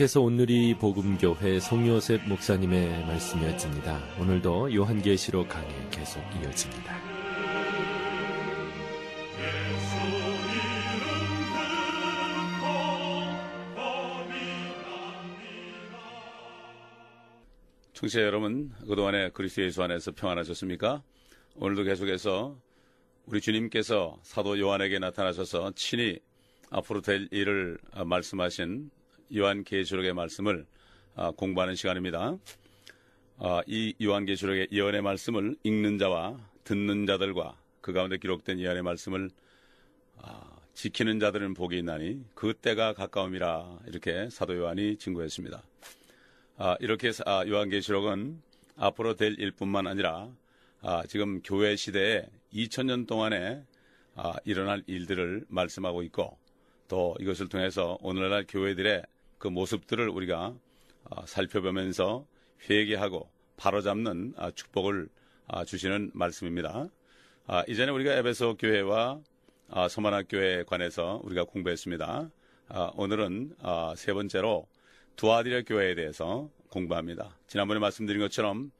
계속해서 오늘이 복음교회 송요셉 목사님의 말씀이었습니다. 오늘도 요한계시록 강의 계속 이어집니다. 청취자 여러분, 그동안에 그리스도 예수 안에서 평안하셨습니까? 오늘도 계속해서 우리 주님께서 사도 요한에게 나타나셔서 친히 앞으로 될 일을 말씀하신 요한계시록의 말씀을 아, 공부하는 시간입니다. 아, 이 요한계시록의 예언의 말씀을 읽는 자와 듣는 자들과 그 가운데 기록된 예언의 말씀을 아, 지키는 자들은 복이 있나니 그 때가 가까움이라 이렇게 사도 요한이 증거했습니다. 이렇게 요한계시록은 앞으로 될 일뿐만 아니라 지금 교회 시대에 2000년 동안에 일어날 일들을 말씀하고 있고 또 이것을 통해서 오늘날 교회들의 그 모습들을 우리가 아, 살펴보면서 회개하고 바로잡는 아, 축복을 아, 주시는 말씀입니다. 이전에 우리가 에베소 교회와 소만학 교회에 관해서 우리가 공부했습니다. 오늘은 세 번째로 두아디라 교회에 대해서 공부합니다. 지난번에 말씀드린 것처럼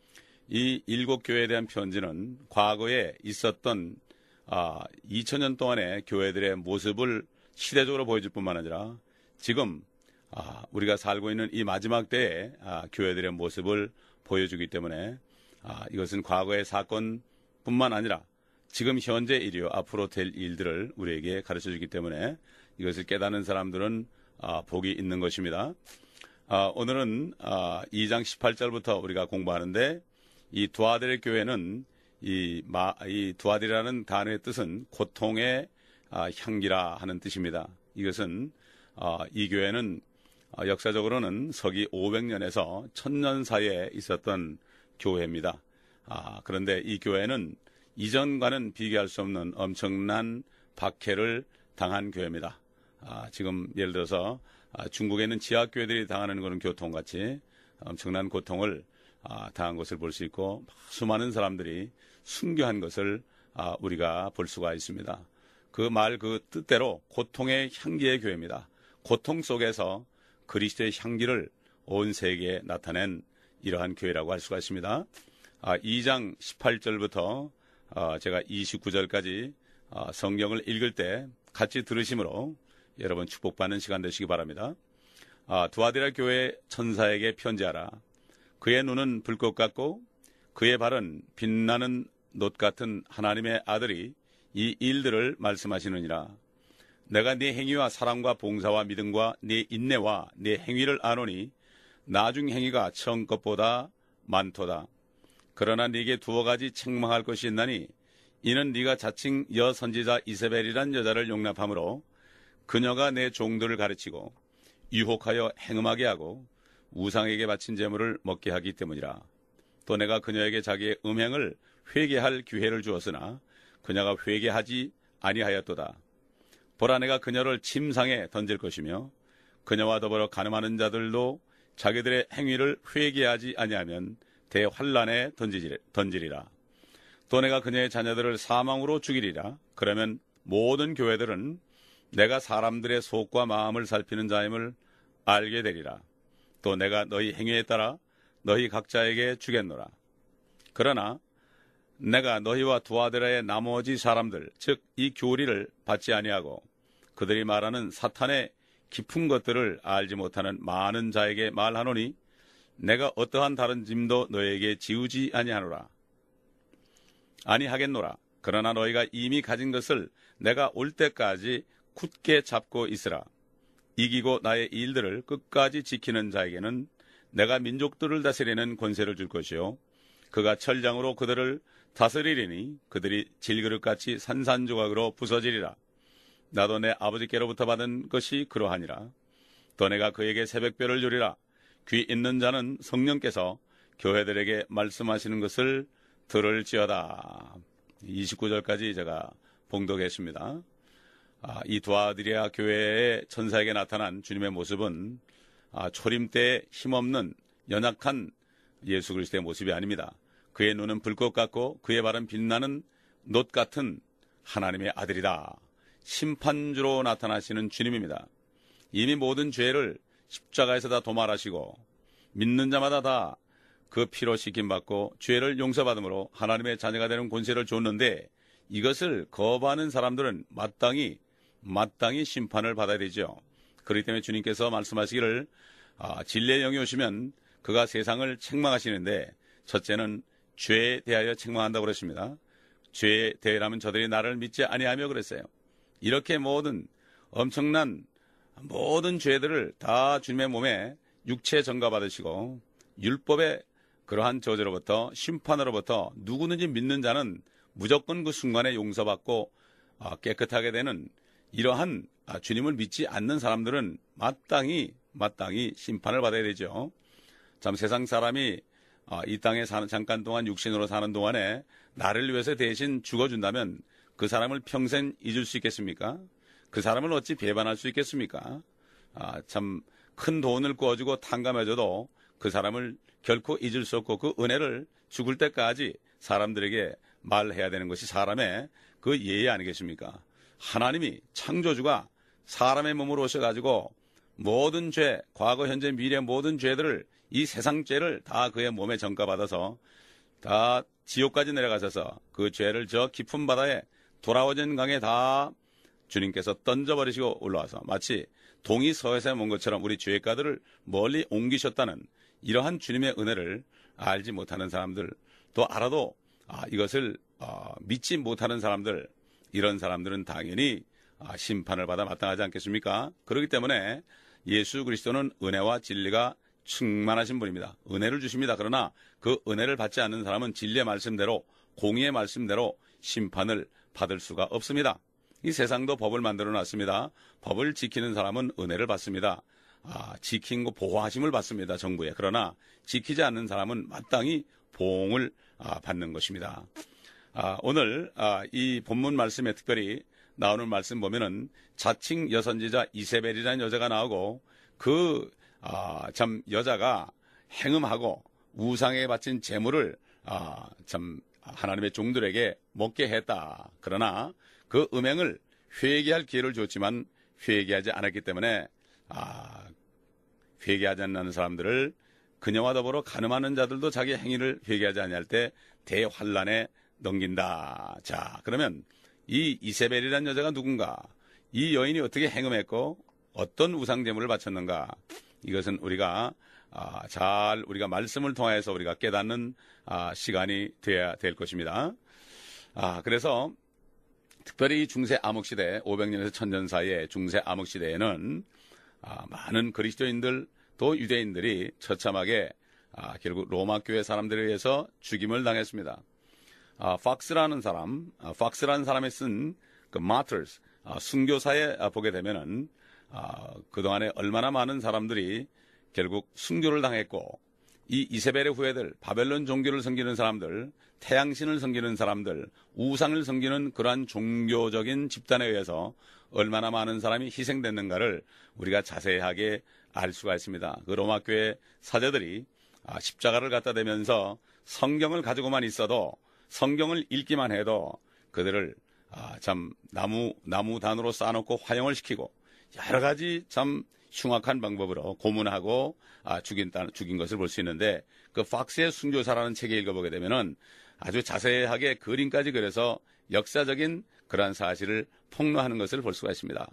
이 일곱 교회에 대한 편지는 과거에 있었던 2000년 동안의 교회들의 모습을 시대적으로 보여줄 뿐만 아니라 지금 아, 우리가 살고 있는 이 마지막 때에 아, 교회들의 모습을 보여주기 때문에 아, 이것은 과거의 사건뿐만 아니라 지금 현재 일이요 앞으로 될 일들을 우리에게 가르쳐주기 때문에 이것을 깨닫는 사람들은 아, 복이 있는 것입니다. 아, 오늘은 아, 2장 18절부터 우리가 공부하는데 이 두아들의 교회는 이, 마, 이두아들이라는 단어의 뜻은 고통의 아, 향기라 하는 뜻입니다. 이것은 아, 이 교회는 아, 역사적으로는 서기 500년에서 1000년 사이에 있었던 교회입니다. 아, 그런데 이 교회는 이전과는 비교할 수 없는 엄청난 박해를 당한 교회입니다. 아, 지금 예를 들어서 아, 중국에는 지하교회들이 당하는 그런 교통같이 엄청난 고통을 아, 당한 것을 볼 수 있고 수많은 사람들이 순교한 것을 아, 우리가 볼 수가 있습니다. 그 말그 그 뜻대로 고통의 향기의 교회입니다. 고통 속에서 그리스도의 향기를 온 세계에 나타낸 이러한 교회라고 할 수가 있습니다. 아, 2장 18절부터 아, 제가 29절까지 아, 성경을 읽을 때 같이 들으심으로 여러분 축복받는 시간 되시기 바랍니다. 아, 두아디라 교회 천사에게 편지하라. 그의 눈은 불꽃 같고 그의 발은 빛나는 놋 같은 하나님의 아들이 이 일들을 말씀하시느니라. 내가 네 행위와 사랑과 봉사와 믿음과 네 인내와 네 행위를 아노니 나중 행위가 처음 것보다 많도다. 그러나 네게 두어 가지 책망할 것이 있나니 이는 네가 자칭 여 선지자 이세벨이란 여자를 용납함으로 그녀가 내 종들을 가르치고 유혹하여 행음하게 하고 우상에게 바친 재물을 먹게 하기 때문이라. 또 내가 그녀에게 자기의 음행을 회개할 기회를 주었으나 그녀가 회개하지 아니하였도다. 보라 내가 그녀를 침상에 던질 것이며 그녀와 더불어 가늠하는 자들도 자기들의 행위를 회개하지 아니하면 대환란에 던지리라. 또 내가 그녀의 자녀들을 사망으로 죽이리라. 그러면 모든 교회들은 내가 사람들의 속과 마음을 살피는 자임을 알게 되리라. 또 내가 너희 행위에 따라 너희 각자에게 주겠노라. 그러나 내가 너희와 두아들라의 나머지 사람들 즉 이 교리를 받지 아니하고 그들이 말하는 사탄의 깊은 것들을 알지 못하는 많은 자에게 말하노니 내가 어떠한 다른 짐도 너에게 지우지 아니하노라. 아니하겠노라. 그러나 너희가 이미 가진 것을 내가 올 때까지 굳게 잡고 있으라. 이기고 나의 일들을 끝까지 지키는 자에게는 내가 민족들을 다스리는 권세를 줄 것이요. 그가 철장으로 그들을 다스리리니 그들이 질그릇같이 산산조각으로 부서지리라. 나도 내 아버지께로부터 받은 것이 그러하니라. 또 내가 그에게 새벽별을 주리라. 귀 있는 자는 성령께서 교회들에게 말씀하시는 것을 들을지어다. 29절까지 제가 봉독했습니다. 아, 이 두아드리아 교회의 천사에게 나타난 주님의 모습은 아, 초림 때 힘없는 연약한 예수 그리스도의 모습이 아닙니다. 그의 눈은 불꽃 같고 그의 발은 빛나는 놋 같은 하나님의 아들이다. 심판주로 나타나시는 주님입니다. 이미 모든 죄를 십자가에서 다 도말하시고 믿는 자마다 다 그 피로 시킴받고 죄를 용서받음으로 하나님의 자녀가 되는 권세를 줬는데 이것을 거부하는 사람들은 마땅히 마땅히 심판을 받아야 되죠. 그렇기 때문에 주님께서 말씀하시기를 아, 진리의 영이 오시면 그가 세상을 책망하시는데 첫째는 죄에 대하여 책망한다고 그랬습니다. 죄에 대하라면 저들이 나를 믿지 아니하며 그랬어요. 이렇게 모든 엄청난 모든 죄들을 다 주님의 몸에 육체 전가받으시고 율법의 그러한 저주로부터 심판으로부터 누구든지 믿는 자는 무조건 그 순간에 용서받고 아, 깨끗하게 되는 이러한 아, 주님을 믿지 않는 사람들은 마땅히 마땅히 심판을 받아야 되죠. 참 세상 사람이 아, 이 땅에 사는 잠깐 동안 육신으로 사는 동안에 나를 위해서 대신 죽어준다면 그 사람을 평생 잊을 수 있겠습니까? 그 사람을 어찌 배반할 수 있겠습니까? 아, 참큰 돈을 구워주고 탕감해줘도 그 사람을 결코 잊을 수 없고 그 은혜를 죽을 때까지 사람들에게 말해야 되는 것이 사람의 그 예의 아니겠습니까? 하나님이 창조주가 사람의 몸으로 오셔가지고 모든 죄, 과거, 현재, 미래 모든 죄들을 이 세상 죄를 다 그의 몸에 전가받아서 다 지옥까지 내려가셔서 그 죄를 저 깊은 바다에 돌아오던 강에 다 주님께서 던져버리시고 올라와서 마치 동이 서에서 먼 것처럼 우리 죄가들을 멀리 옮기셨다는 이러한 주님의 은혜를 알지 못하는 사람들 또 알아도 아, 이것을 어, 믿지 못하는 사람들 이런 사람들은 당연히 아, 심판을 받아 마땅하지 않겠습니까? 그렇기 때문에 예수 그리스도는 은혜와 진리가 충만하신 분입니다. 은혜를 주십니다. 그러나 그 은혜를 받지 않는 사람은 진리의 말씀대로 공의의 말씀대로 심판을 받을 수가 없습니다. 이 세상도 법을 만들어 놨습니다. 법을 지키는 사람은 은혜를 받습니다. 아, 지킨 거 보호하심을 받습니다. 정부에. 그러나 지키지 않는 사람은 마땅히 보응을 아, 받는 것입니다. 아, 오늘 아, 이 본문 말씀에 특별히 나오는 말씀 보면은 자칭 여선지자 이세벨이라는 여자가 나오고 그참 아, 여자가 행음하고 우상에 바친 재물을 아, 참 하나님의 종들에게 먹게 했다. 그러나 그 음행을 회개할 기회를 줬지만 회개하지 않았기 때문에 아, 회개하지 않는 사람들을 그녀와 더불어 가늠하는 자들도 자기 행위를 회개하지 아니할 때 대환란에 넘긴다. 자, 그러면 이 이세벨이라는 여자가 누군가? 이 여인이 어떻게 행음했고 어떤 우상 제물을 바쳤는가? 이것은 우리가 아, 잘 우리가 말씀을 통해서 우리가 깨닫는 아, 시간이 돼야 될 것입니다. 아, 그래서 특별히 중세 암흑 시대 500년에서 1000년 사이에 중세 암흑 시대에는 아, 많은 그리스도인들 또 유대인들이 처참하게 아, 결국 로마 교회 사람들에 의해서 죽임을 당했습니다. 아, 팍스라는 사람, 아, 팍스라는 사람이 쓴그 마터스, 아, 순교사에 아, 보게 되면은 아, 그동안에 얼마나 많은 사람들이 결국 순교를 당했고 이 이세벨의 후예들, 바벨론 종교를 섬기는 사람들, 태양신을 섬기는 사람들, 우상을 섬기는 그러한 종교적인 집단에 의해서 얼마나 많은 사람이 희생됐는가를 우리가 자세하게 알 수가 있습니다. 그 로마 교회 사제들이 아, 십자가를 갖다 대면서 성경을 가지고만 있어도 성경을 읽기만 해도 그들을 아, 참 나무 나무단으로 쌓아놓고 화형을 시키고 여러 가지 참 흉악한 방법으로 고문하고 아, 죽인, 죽인 것을 볼 수 있는데 그 박스의 순교사라는 책에 읽어보게 되면은 아주 자세하게 그림까지 그려서 역사적인 그러한 사실을 폭로하는 것을 볼 수가 있습니다.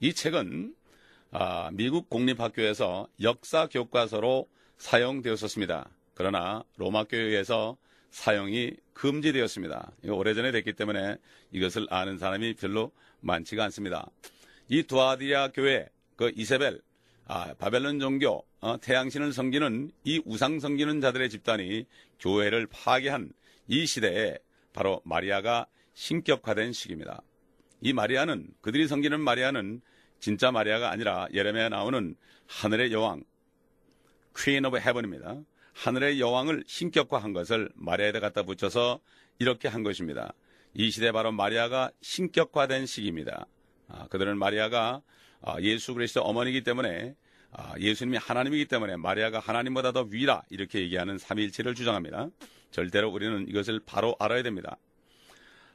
이 책은 아, 미국 공립학교에서 역사 교과서로 사용되었었습니다. 그러나 로마 교에 회서 사용이 금지되었습니다. 이거 오래전에 됐기 때문에 이것을 아는 사람이 별로 많지가 않습니다. 이 두아디아 교회 그 이세벨, 아, 바벨론 종교, 어, 태양신을 섬기는 이 우상 섬기는 자들의 집단이 교회를 파괴한 이 시대에 바로 마리아가 신격화된 시기입니다. 이 마리아는 그들이 섬기는 마리아는 진짜 마리아가 아니라 예레미야 나오는 하늘의 여왕 퀸 오브 헤븐입니다. 하늘의 여왕을 신격화한 것을 마리아에다 갖다 붙여서 이렇게 한 것입니다. 이 시대 바로 마리아가 신격화된 시기입니다. 아, 그들은 마리아가 아, 예수 그리스도 어머니이기 때문에 아, 예수님이 하나님이기 때문에 마리아가 하나님보다 더 위라 이렇게 얘기하는 삼일체를 주장합니다. 절대로 우리는 이것을 바로 알아야 됩니다.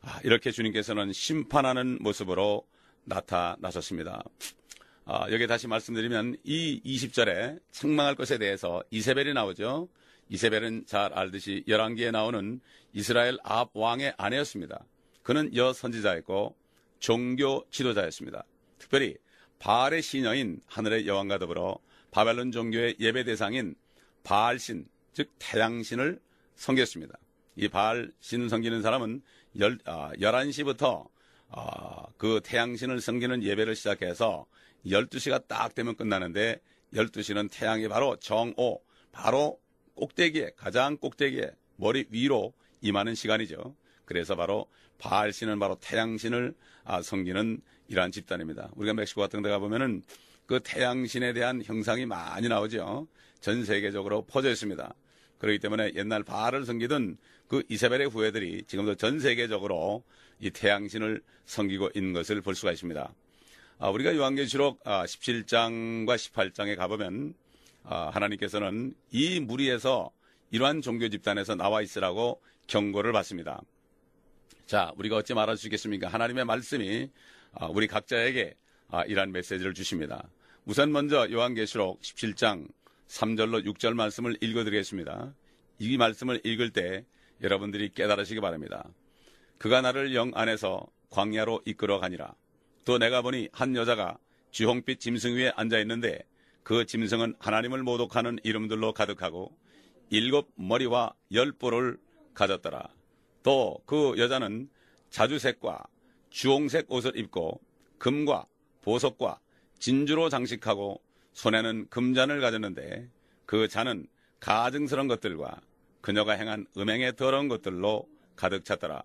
아, 이렇게 주님께서는 심판하는 모습으로 나타나셨습니다. 여기 다시 말씀드리면 이 20절에 책망할 것에 대해서 이세벨이 나오죠. 이세벨은 잘 알듯이 열왕기에 나오는 이스라엘 앞 왕의 아내였습니다. 그는 여 선지자였고 종교 지도자였습니다. 특별히 바알의 신여인 하늘의 여왕과 더불어 바벨론 종교의 예배 대상인 바알신, 즉 태양신을 섬겼습니다. 이 바알 신을 섬기는 사람은 열, 아, 11시부터 아, 그 태양신을 섬기는 예배를 시작해서 12시가 딱 되면 끝나는데 12시는 태양이 바로 정오, 바로 꼭대기에, 가장 꼭대기에 머리 위로 임하는 시간이죠. 그래서 바로 바알신은 바로 태양신을 아, 섬기는 이러한 집단입니다. 우리가 멕시코 같은 데 가보면은 그 태양신에 대한 형상이 많이 나오죠. 전 세계적으로 퍼져 있습니다. 그렇기 때문에 옛날 바알을 섬기던 그 이세벨의 후예들이 지금도 전 세계적으로 이 태양신을 섬기고 있는 것을 볼 수가 있습니다. 아, 우리가 요한계시록 17장과 아, 18장에 가보면 아, 하나님께서는 이 무리에서 이러한 종교 집단에서 나와 있으라고 경고를 받습니다. 자, 우리가 어찌 말할 수 있겠습니까? 하나님의 말씀이 아, 우리 각자에게 아, 이러한 메시지를 주십니다. 우선 먼저 요한계시록 17장 3절로 6절 말씀을 읽어드리겠습니다. 이 말씀을 읽을 때 여러분들이 깨달으시기 바랍니다. 그가 나를 영 안에서 광야로 이끌어 가니라. 또 내가 보니 한 여자가 주홍빛 짐승 위에 앉아 있는데 그 짐승은 하나님을 모독하는 이름들로 가득하고 일곱 머리와 열 뿔을 가졌더라. 또 그 여자는 자주색과 주홍색 옷을 입고 금과 보석과 진주로 장식하고 손에는 금잔을 가졌는데 그 잔은 가증스러운 것들과 그녀가 행한 음행의 더러운 것들로 가득 찼더라.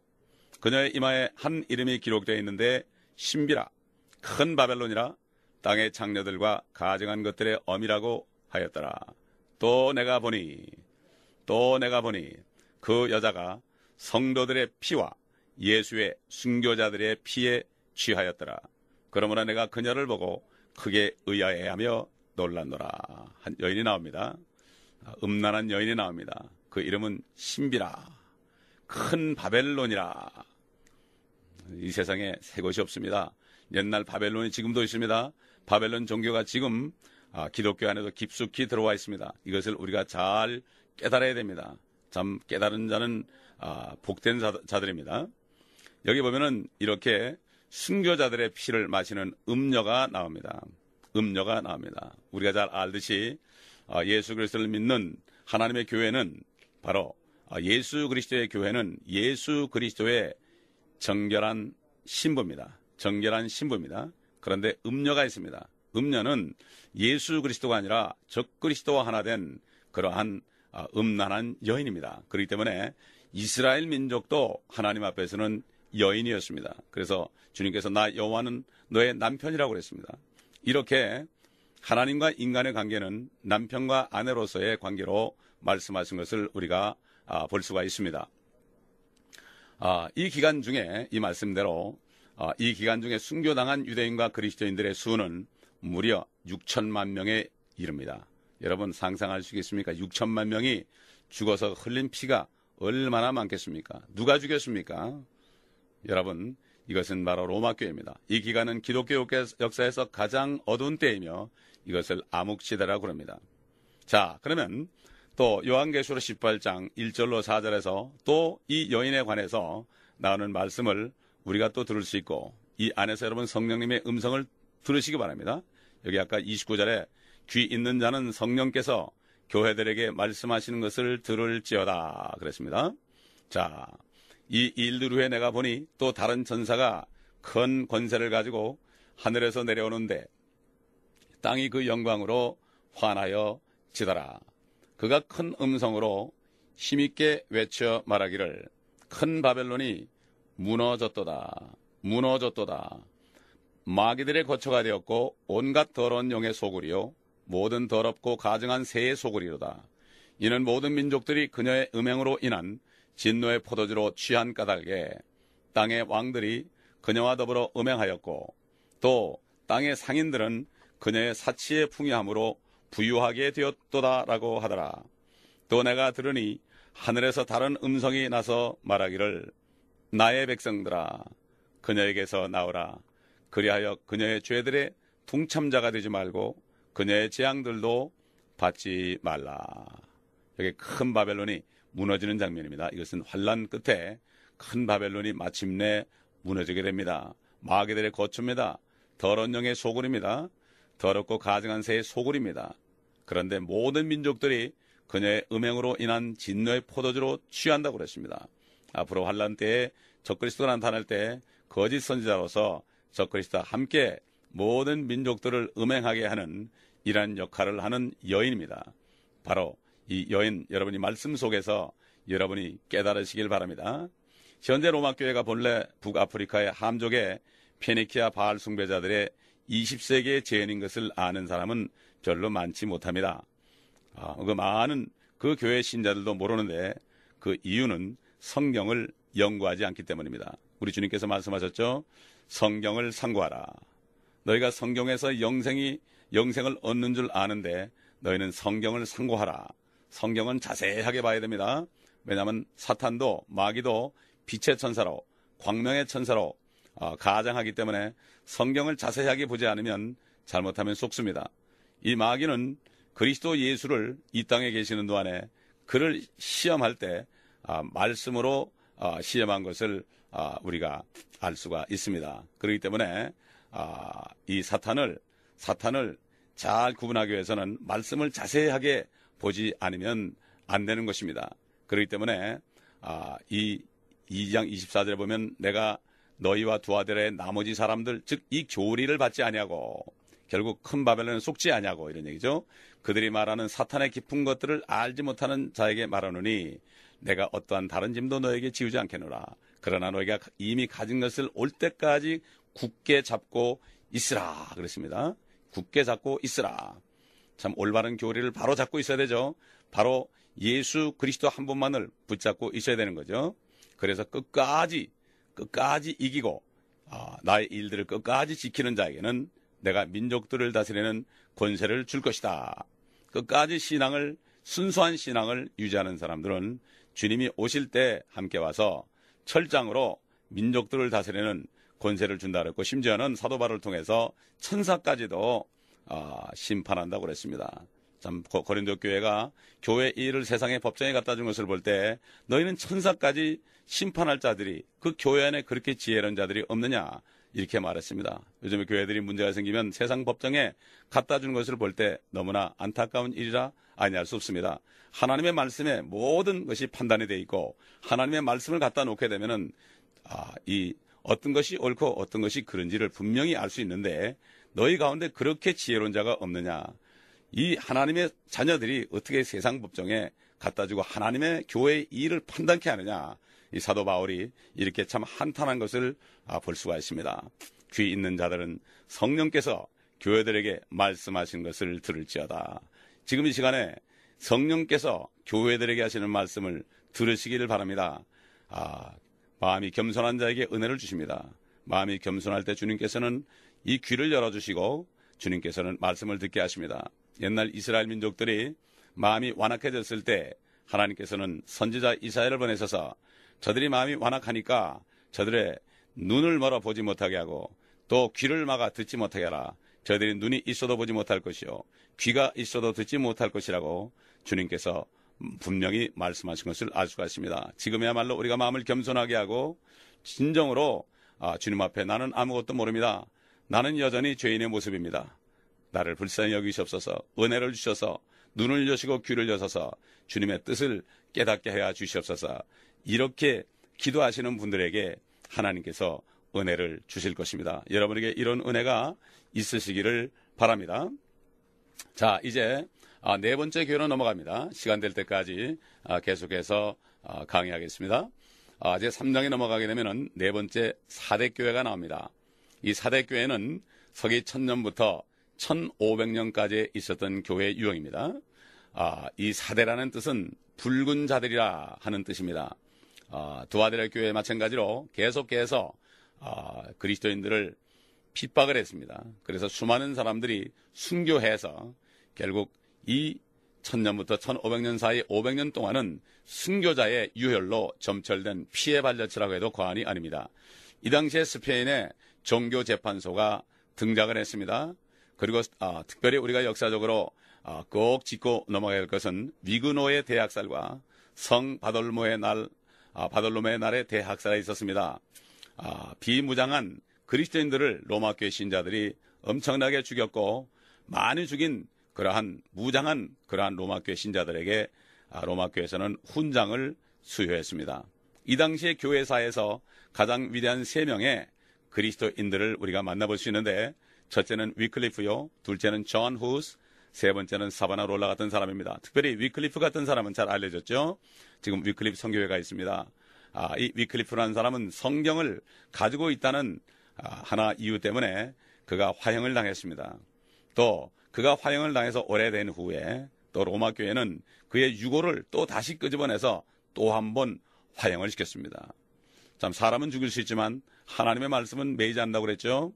그녀의 이마에 한 이름이 기록되어 있는데 신비라 큰 바벨론이라 땅의 장녀들과 가증한 것들의 어미라고 하였더라. 또 내가 보니 또 내가 보니 그 여자가 성도들의 피와 예수의 순교자들의 피에 취하였더라. 그러므로 내가 그녀를 보고 크게 의아해하며 놀랐노라. 한 여인이 나옵니다. 음란한 여인이 나옵니다. 그 이름은 신비라. 큰 바벨론이라. 이 세상에 새 것이 없습니다. 옛날 바벨론이 지금도 있습니다. 바벨론 종교가 지금 아, 기독교 안에도 깊숙이 들어와 있습니다. 이것을 우리가 잘 깨달아야 됩니다. 참 깨달은 자는 아, 복된 자들입니다. 여기 보면은 이렇게 순교자들의 피를 마시는 음료가 나옵니다. 음료가 나옵니다. 우리가 잘 알듯이 어, 예수 그리스도를 믿는 하나님의 교회는 바로 어, 예수 그리스도의 교회는 예수 그리스도의 정결한 신부입니다. 정결한 신부입니다. 그런데 음료가 있습니다. 음료는 예수 그리스도가 아니라 적그리스도와 하나 된 그러한 어, 음란한 여인입니다. 그렇기 때문에 이스라엘 민족도 하나님 앞에서는 여인이었습니다. 그래서 주님께서 나 여호와는 너의 남편이라고 그랬습니다. 이렇게 하나님과 인간의 관계는 남편과 아내로서의 관계로 말씀하신 것을 우리가 아, 볼 수가 있습니다. 아, 이 기간 중에 이 말씀대로 아, 이 기간 중에 순교당한 유대인과 그리스도인들의 수는 무려 6천만 명에 이릅니다. 여러분 상상할 수 있겠습니까? 6천만 명이 죽어서 흘린 피가 얼마나 많겠습니까? 누가 죽였습니까? 여러분, 이것은 바로 로마교회입니다. 이 기간은 기독교 역사에서 가장 어두운 때이며 이것을 암흑시대라고 그럽니다. 자, 그러면 또 요한계시록 18장 1절로 4절에서 또 이 여인에 관해서 나오는 말씀을 우리가 또 들을 수 있고 이 안에서 여러분 성령님의 음성을 들으시기 바랍니다. 여기 아까 29절에 귀 있는 자는 성령께서 교회들에게 말씀하시는 것을 들을지어다 그랬습니다. 자, 이 일들 후에 내가 보니 또 다른 전사가큰 권세를 가지고 하늘에서 내려오는데 땅이 그 영광으로 환하여 지더라. 그가 큰 음성으로 힘있게 외쳐 말하기를 큰 바벨론이 무너졌도다. 무너졌도다. 마귀들의 거처가 되었고 온갖 더러운 영의 소굴이요 모든 더럽고 가증한 새의 소굴이로다. 이는 모든 민족들이 그녀의 음행으로 인한 진노의 포도주로 취한 까닭에 땅의 왕들이 그녀와 더불어 음행하였고 또 땅의 상인들은 그녀의 사치의 풍요함으로 부유하게 되었도다라고 하더라. 또 내가 들으니 하늘에서 다른 음성이 나서 말하기를 나의 백성들아 그녀에게서 나오라 그리하여 그녀의 죄들의 동참자가 되지 말고 그녀의 재앙들도 받지 말라. 여기 큰 바벨론이 무너지는 장면입니다. 이것은 환란 끝에 큰 바벨론이 마침내 무너지게 됩니다. 마귀들의 거초입니다. 더러운 영의 소굴입니다. 더럽고 가증한 새의 소굴입니다. 그런데 모든 민족들이 그녀의 음행으로 인한 진노의 포도주로 취한다고 그랬습니다. 앞으로 환란 때에 적그리스도 나타날 때 거짓 선지자로서 적그리스도와 함께 모든 민족들을 음행하게 하는 이러한 역할을 하는 여인입니다. 바로 이 여인 여러분이 말씀 속에서 여러분이 깨달으시길 바랍니다. 현재 로마 교회가 본래 북아프리카의 함족의 페니키아 바알 숭배자들의 20세기의 재현인 것을 아는 사람은 별로 많지 못합니다. 아, 그 많은 그 교회 신자들도 모르는데 그 이유는 성경을 연구하지 않기 때문입니다. 우리 주님께서 말씀하셨죠. 성경을 상고하라. 너희가 성경에서 영생이 영생을 얻는 줄 아는데 너희는 성경을 상고하라. 성경은 자세하게 봐야 됩니다. 왜냐하면 사탄도 마귀도 빛의 천사로 광명의 천사로 아, 가장하기 때문에 성경을 자세하게 보지 않으면 잘못하면 속습니다. 이 마귀는 그리스도 예수를 이 땅에 계시는 동안에 그를 시험할 때 아, 말씀으로 아, 시험한 것을 우리가 알 수가 있습니다. 그렇기 때문에 이 사탄을 사탄을 잘 구분하기 위해서는 말씀을 자세하게 보지 않으면 안 되는 것입니다. 그렇기 때문에 아, 이 2장 24절에 보면 내가 너희와 두 아들의 나머지 사람들 즉 이 교리를 받지 아니하고 결국 큰 바벨론에 속지 아니하고 이런 얘기죠. 그들이 말하는 사탄의 깊은 것들을 알지 못하는 자에게 말하노니 내가 어떠한 다른 짐도 너에게 지우지 않겠노라. 그러나 너희가 이미 가진 것을 올 때까지 굳게 잡고 있으라 그랬습니다. 굳게 잡고 있으라. 참 올바른 교리를 바로 잡고 있어야 되죠. 바로 예수 그리스도 한 분만을 붙잡고 있어야 되는 거죠. 그래서 끝까지 끝까지 이기고 아, 나의 일들을 끝까지 지키는 자에게는 내가 민족들을 다스리는 권세를 줄 것이다. 끝까지 신앙을 순수한 신앙을 유지하는 사람들은 주님이 오실 때 함께 와서 철장으로 민족들을 다스리는 권세를 준다 그랬고 심지어는 사도 바를 통해서 천사까지도 아, 심판한다고 그랬습니다. 참 고린도 교회가 교회 일을 세상의 법정에 갖다 준 것을 볼 때 너희는 천사까지 심판할 자들이 그 교회 안에 그렇게 지혜로운 자들이 없느냐 이렇게 말했습니다. 요즘에 교회들이 문제가 생기면 세상 법정에 갖다 준 것을 볼 때 너무나 안타까운 일이라 아니할 수 없습니다. 하나님의 말씀에 모든 것이 판단이 돼 있고 하나님의 말씀을 갖다 놓게 되면은 아, 이 어떤 것이 옳고 어떤 것이 그런지를 분명히 알 수 있는데 너희 가운데 그렇게 지혜로운 자가 없느냐. 이 하나님의 자녀들이 어떻게 세상 법정에 갖다 주고 하나님의 교회의 일을 판단케 하느냐. 이 사도 바울이 이렇게 참 한탄한 것을 아, 볼 수가 있습니다. 귀 있는 자들은 성령께서 교회들에게 말씀하신 것을 들을지어다. 지금 이 시간에 성령께서 교회들에게 하시는 말씀을 들으시기를 바랍니다. 아, 마음이 겸손한 자에게 은혜를 주십니다. 마음이 겸손할 때 주님께서는 이 귀를 열어주시고 주님께서는 말씀을 듣게 하십니다. 옛날 이스라엘 민족들이 마음이 완악해졌을 때 하나님께서는 선지자 이사야를 보내셔서 저들이 마음이 완악하니까 저들의 눈을 멀어 보지 못하게 하고 또 귀를 막아 듣지 못하게 하라. 저들이 눈이 있어도 보지 못할 것이요. 귀가 있어도 듣지 못할 것이라고 주님께서 분명히 말씀하신 것을 알 수가 있습니다. 지금이야말로 우리가 마음을 겸손하게 하고 진정으로 아, 주님 앞에 나는 아무것도 모릅니다. 나는 여전히 죄인의 모습입니다. 나를 불쌍히 여기시옵소서 은혜를 주셔서 눈을 여시고 귀를 여셔서 주님의 뜻을 깨닫게 해야 주시옵소서 이렇게 기도하시는 분들에게 하나님께서 은혜를 주실 것입니다. 여러분에게 이런 은혜가 있으시기를 바랍니다. 자, 이제 아, 네 번째 교회로 넘어갑니다. 시간 될 때까지 아, 계속해서 아, 강의하겠습니다. 이제 3장에 넘어가게 되면 네 번째 사대 교회가 나옵니다. 이 사대 교회는 서기 1000년부터 1500년까지 있었던 교회 유형입니다. 아, 이 사대라는 뜻은 붉은 자들이라 하는 뜻입니다. 아, 두아데라 교회에 마찬가지로 계속해서 아, 그리스도인들을 핍박을 했습니다. 그래서 수많은 사람들이 순교해서 결국 이 1000년부터 1500년 사이 500년 동안은 순교자의 유혈로 점철된 피해 발자취라고 해도 과언이 아닙니다. 이 당시에 스페인의 종교재판소가 등장을 했습니다. 그리고 아, 특별히 우리가 역사적으로 아, 꼭 짚고 넘어가야 할 것은 위그노의 대학살과 성 바돌모의 날, 아, 바돌로메의 날에 대학살이 있었습니다. 아, 비무장한 그리스도인들을 로마교회 신자들이 엄청나게 죽였고 많이 죽인 그러한 무장한 그러한 로마교회 신자들에게 아, 로마교회에서는 훈장을 수여했습니다. 이 당시의 교회사에서 가장 위대한 세 명의 그리스도인들을 우리가 만나볼 수 있는데 첫째는 위클리프요, 둘째는 존 후스, 세 번째는 사바나로 올라갔던 사람입니다. 특별히 위클리프 같은 사람은 잘 알려졌죠. 지금 위클리프 성교회가 있습니다. 아, 이 위클리프라는 사람은 성경을 가지고 있다는 아, 하나 이유 때문에 그가 화형을 당했습니다. 또 그가 화형을 당해서 오래된 후에 또 로마 교회는 그의 유고를 또 다시 끄집어내서 또 한번 화형을 시켰습니다. 참 사람은 죽일 수 있지만 하나님의 말씀은 매이지 않다고 그랬죠.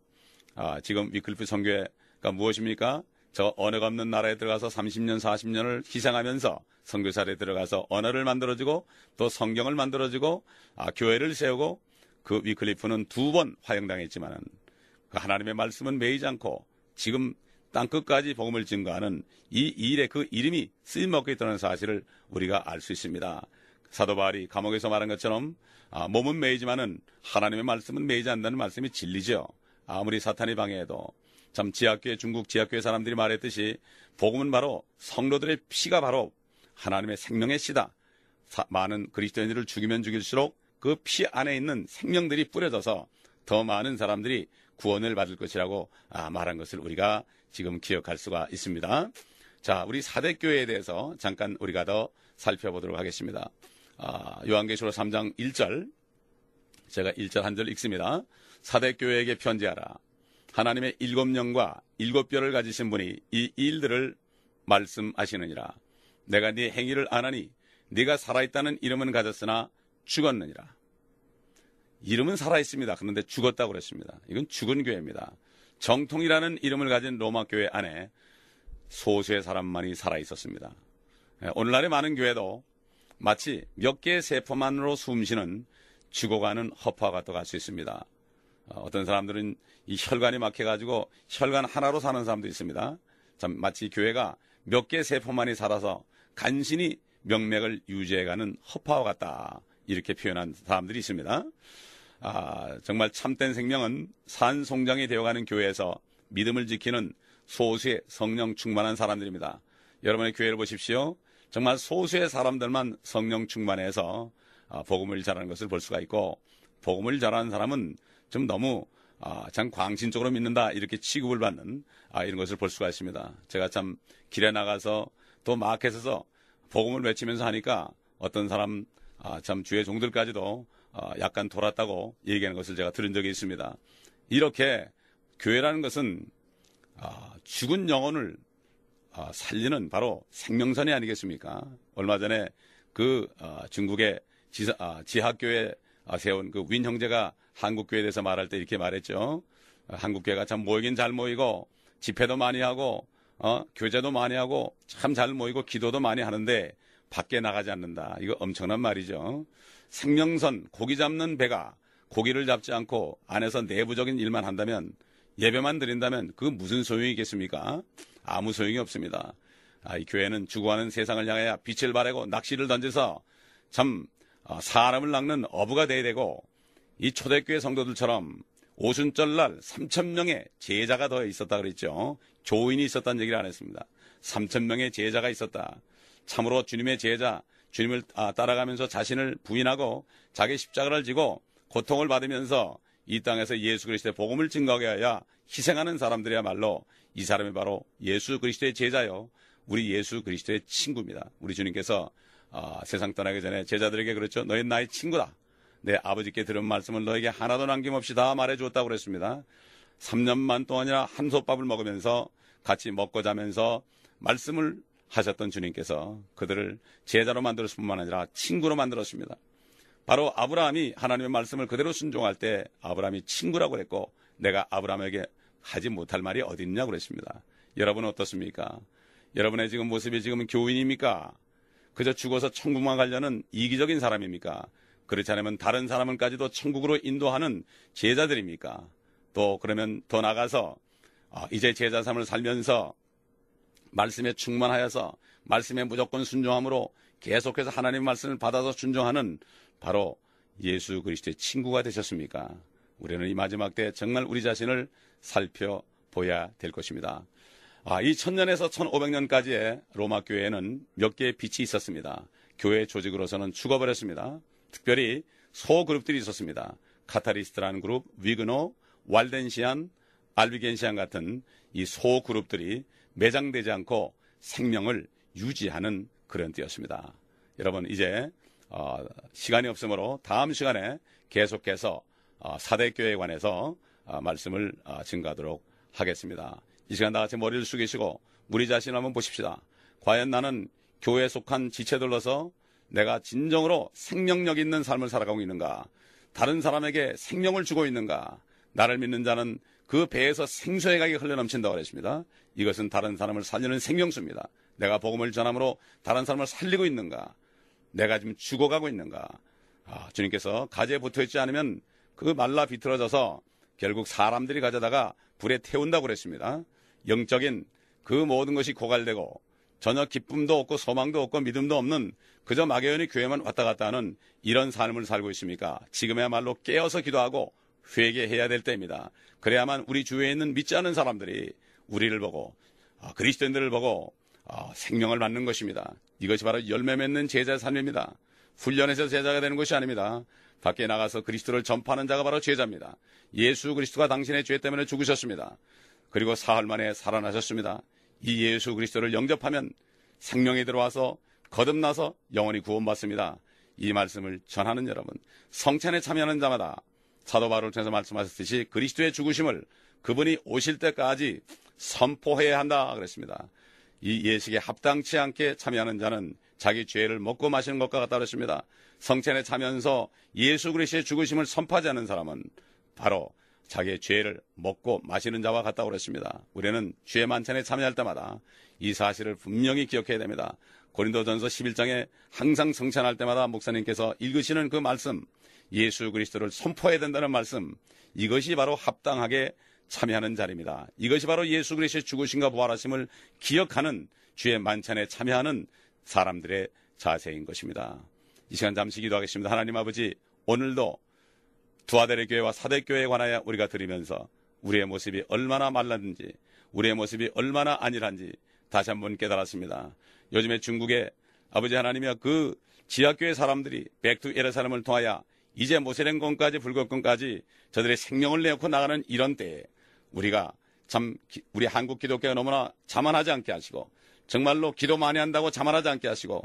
아, 지금 위클프 리 선교회가 무엇입니까? 저 언어가 없는 나라에 들어가서 30년, 40년을 희생하면서 선교사에 들어가서 언어를 만들어주고 또 성경을 만들어주고 아, 교회를 세우고 그 위클리프는 두 번화형당했지만그 하나님의 말씀은 매이지 않고 지금 땅 끝까지 복음을 증거하는 이일에그 이름이 쓰임없게 있다는 사실을 우리가 알 수 있습니다. 사도 바울이 감옥에서 말한 것처럼 아, 몸은 메이지만은 하나님의 말씀은 메이지 않는다는 말씀이 진리죠. 아무리 사탄이 방해해도 참 지하교회 중국 지하교회 사람들이 말했듯이 복음은 바로 성도들의 피가 바로 하나님의 생명의 씨다. 사, 많은 그리스도인들을 죽이면 죽일수록 그 피 안에 있는 생명들이 뿌려져서 더 많은 사람들이 구원을 받을 것이라고 아, 말한 것을 우리가 지금 기억할 수가 있습니다. 자, 우리 사대 교회에 대해서 잠깐 우리가 더 살펴보도록 하겠습니다. 아, 요한계시록 3장 1절 제가 1절 한절 읽습니다. 사대 교회에게 편지하라. 하나님의 일곱 명과 일곱 별을 가지신 분이 이 일들을 말씀하시느니라. 내가 네 행위를 안하니 네가 살아있다는 이름은 가졌으나 죽었느니라. 이름은 살아있습니다. 그런데 죽었다고 그랬습니다. 이건 죽은 교회입니다. 정통이라는 이름을 가진 로마 교회 안에 소수의 사람만이 살아있었습니다. 예, 오늘날의 많은 교회도 마치 몇 개의 세포만으로 숨쉬는 죽어가는 허파와 같다고 할 수 있습니다. 어, 어떤 사람들은 이 혈관이 막혀가지고 혈관 하나로 사는 사람도 있습니다. 참 마치 교회가 몇 개의 세포만이 살아서 간신히 명맥을 유지해가는 허파와 같다 이렇게 표현한 사람들이 있습니다. 아, 정말 참된 생명은 산송장이 되어가는 교회에서 믿음을 지키는 소수의 성령 충만한 사람들입니다. 여러분의 교회를 보십시오. 정말 소수의 사람들만 성령 충만해서 아, 복음을 잘하는 것을 볼 수가 있고 복음을 잘하는 사람은 좀 너무 아, 참 광신적으로 믿는다 이렇게 취급을 받는 아, 이런 것을 볼 수가 있습니다. 제가 참 길에 나가서 또 마켓에서 복음을 외치면서 하니까 어떤 사람 참 주의 종들까지도 약간 돌았다고 얘기하는 것을 제가 들은 적이 있습니다. 이렇게 교회라는 것은 죽은 영혼을 어, 살리는 바로 생명선이 아니겠습니까? 얼마 전에 그 어, 중국의 지사, 아, 지하교회 아, 세운 그 윈 형제가 한국교회에 대해서 말할 때 이렇게 말했죠. 한국교회가 참 모이긴 잘 모이고 집회도 많이 하고 어, 교제도 많이 하고 참 잘 모이고 기도도 많이 하는데 밖에 나가지 않는다. 이거 엄청난 말이죠. 생명선 고기 잡는 배가 고기를 잡지 않고 안에서 내부적인 일만 한다면 예배만 드린다면 그 무슨 소용이 겠습니까 아무 소용이 없습니다. 아, 이 교회는 주구하는 세상을 향하여 빛을 바래고 낚시를 던져서 참 어, 사람을 낚는 어부가 돼야 되고 이 초대교회 성도들처럼 오순절날 3천명의 제자가 더 있었다 그랬죠. 조인이 있었다는 얘기를 안 했습니다. 3천명의 제자가 있었다. 참으로 주님의 제자, 주님을 아, 따라가면서 자신을 부인하고 자기 십자가를 지고 고통을 받으면서 이 땅에서 예수 그리스도의 복음을 증거하게 하여 희생하는 사람들이야말로 이 사람이 바로 예수 그리스도의 제자요. 우리 예수 그리스도의 친구입니다. 우리 주님께서 아, 세상 떠나기 전에 제자들에게 그렇죠. 너희 나의 친구다. 내 아버지께 들은 말씀을 너에게 하나도 남김없이 다 말해주었다고 그랬습니다. 3년만 동안이나 한솥밥을 먹으면서 같이 먹고 자면서 말씀을 하셨던 주님께서 그들을 제자로 만들었을 뿐만 아니라 친구로 만들었습니다. 바로 아브라함이 하나님의 말씀을 그대로 순종할 때 아브라함이 친구라고 그랬고 내가 아브라함에게 하지 못할 말이 어딨냐 그랬습니다. 여러분은 어떻습니까? 여러분의 지금 모습이 지금 교인입니까? 그저 죽어서 천국만 가려는 이기적인 사람입니까? 그렇지 않으면 다른 사람은까지도 천국으로 인도하는 제자들입니까? 또 그러면 더 나가서 아, 이제 제자 삶을 살면서 말씀에 충만하여서 말씀에 무조건 순종함으로 계속해서 하나님 말씀을 받아서 순종하는 바로 예수 그리스도의 친구가 되셨습니까? 우리는 이 마지막 때 정말 우리 자신을 살펴보야 될 것입니다. 아, 이0년에서1 5 0 0 년까지의 로마 교회에는 몇 개의 빛이 있었습니다. 교회 조직으로서는 죽어버렸습니다. 특별히 소그룹들이 있었습니다. 카타리스트라는 그룹, 위그노, 왈덴시안, 알비겐시안 같은 이 소그룹들이 매장되지 않고 생명을 유지하는 그런 때였습니다. 여러분 이제 어, 시간이 없으므로 다음 시간에 계속해서 어, 사대 교에 관해서 어, 말씀을 어, 증가하도록 하겠습니다. 이 시간 다 같이 머리를 숙이시고 우리 자신 을 한번 보십시다. 과연 나는 교회에 속한 지체들로서 내가 진정으로 생명력 있는 삶을 살아가고 있는가? 다른 사람에게 생명을 주고 있는가? 나를 믿는 자는 그 배에서 생수의가게 흘러넘친다고 그랬습니다. 이것은 다른 사람을 살리는 생명수입니다. 내가 복음을 전함으로 다른 사람을 살리고 있는가? 내가 지금 죽어가고 있는가? 아, 주님께서 가재에 붙어있지 않으면 그 말라 비틀어져서 결국 사람들이 가져다가 불에 태운다고 그랬습니다. 영적인 그 모든 것이 고갈되고 전혀 기쁨도 없고 소망도 없고 믿음도 없는 그저 막연히 교회만 왔다 갔다 하는 이런 삶을 살고 있습니까? 지금야말로 깨어서 기도하고 회개해야 될 때입니다. 그래야만 우리 주위에 있는 믿지 않은 사람들이 우리를 보고 아, 그리스도인들을 보고 아, 생명을 맞는 것입니다. 이것이 바로 열매 맺는 제자 의 삶입니다. 훈련해서 제자가 되는 것이 아닙니다. 밖에 나가서 그리스도를 전파하는 자가 바로 제자입니다. 예수 그리스도가 당신의 죄 때문에 죽으셨습니다. 그리고 사흘 만에 살아나셨습니다. 이 예수 그리스도를 영접하면 생명이 들어와서 거듭나서 영원히 구원받습니다. 이 말씀을 전하는 여러분, 성찬에 참여하는 자마다 사도 바울을 통해서 말씀하셨듯이 그리스도의 죽으심을 그분이 오실 때까지 선포해야 한다 그랬습니다. 이 예식에 합당치 않게 참여하는 자는 자기 죄를 먹고 마시는 것과 같다 그랬습니다. 성찬에 차면서 예수 그리스의 죽으심을 선포하지 않은 사람은 바로 자기의 죄를 먹고 마시는 자와 같다고 그랬습니다. 우리는 죄의 만찬에 참여할 때마다 이 사실을 분명히 기억해야 됩니다. 고린도전서 11장에 항상 성찬할 때마다 목사님께서 읽으시는 그 말씀, 예수 그리스도를 선포해야 된다는 말씀, 이것이 바로 합당하게 참여하는 자리입니다. 이것이 바로 예수 그리스도의 죽으신가 부활하심을 기억하는 주의 만찬에 참여하는 사람들의 자세인 것입니다. 이 시간 잠시 기도하겠습니다. 하나님 아버지, 오늘도 두아들의 교회와 사대교회에 관하여 우리가 들으면서 우리의 모습이 얼마나 말랐는지, 우리의 모습이 얼마나 안일한지 다시 한번 깨달았습니다. 요즘에 중국에 아버지 하나님이여 그 지하교회 사람들이 백투 예루사람을 통하여 이제 모세령권까지 불교권까지 저들의 생명을 내놓고 나가는 이런 때에 우리가 참 우리 한국 기독교가 너무나 자만하지 않게 하시고 정말로 기도 많이 한다고 자만하지 않게 하시고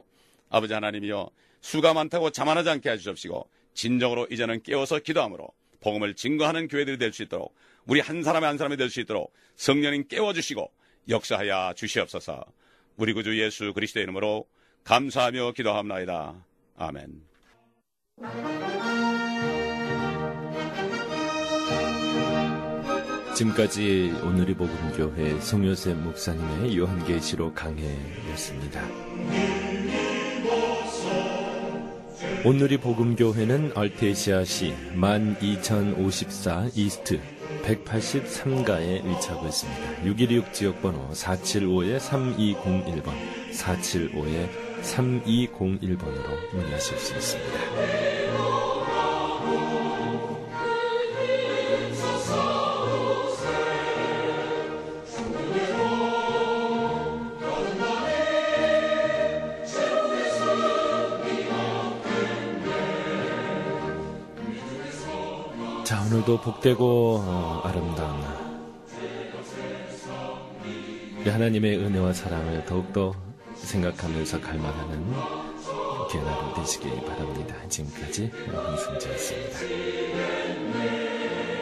아버지 하나님이여 수가 많다고 자만하지 않게 하주십시고 진정으로 이제는 깨워서 기도함으로 복음을 증거하는 교회들이 될 수 있도록 우리 한 사람의 한 사람이 될 수 있도록 성령님 깨워주시고 역사하여 주시옵소서 우리 구주 예수 그리스도의 이름으로 감사하며 기도합나이다. 아멘. 지금까지 오늘이 복음교회 송요셉 목사님의 요한계시로 강해였습니다. 오늘이 복음교회는 알테시아시12054 이스트 183가에 위치하고 있습니다. 616 지역번호 475-3201번, 475-3201번으로 문의하실 수 있습니다. 오늘도 복되고 어, 아름다운 하나님의 은혜와 사랑을 더욱더 생각하면서 갈망하는 귀한 하루 되시길 바랍니다. 지금까지 홍승재였습니다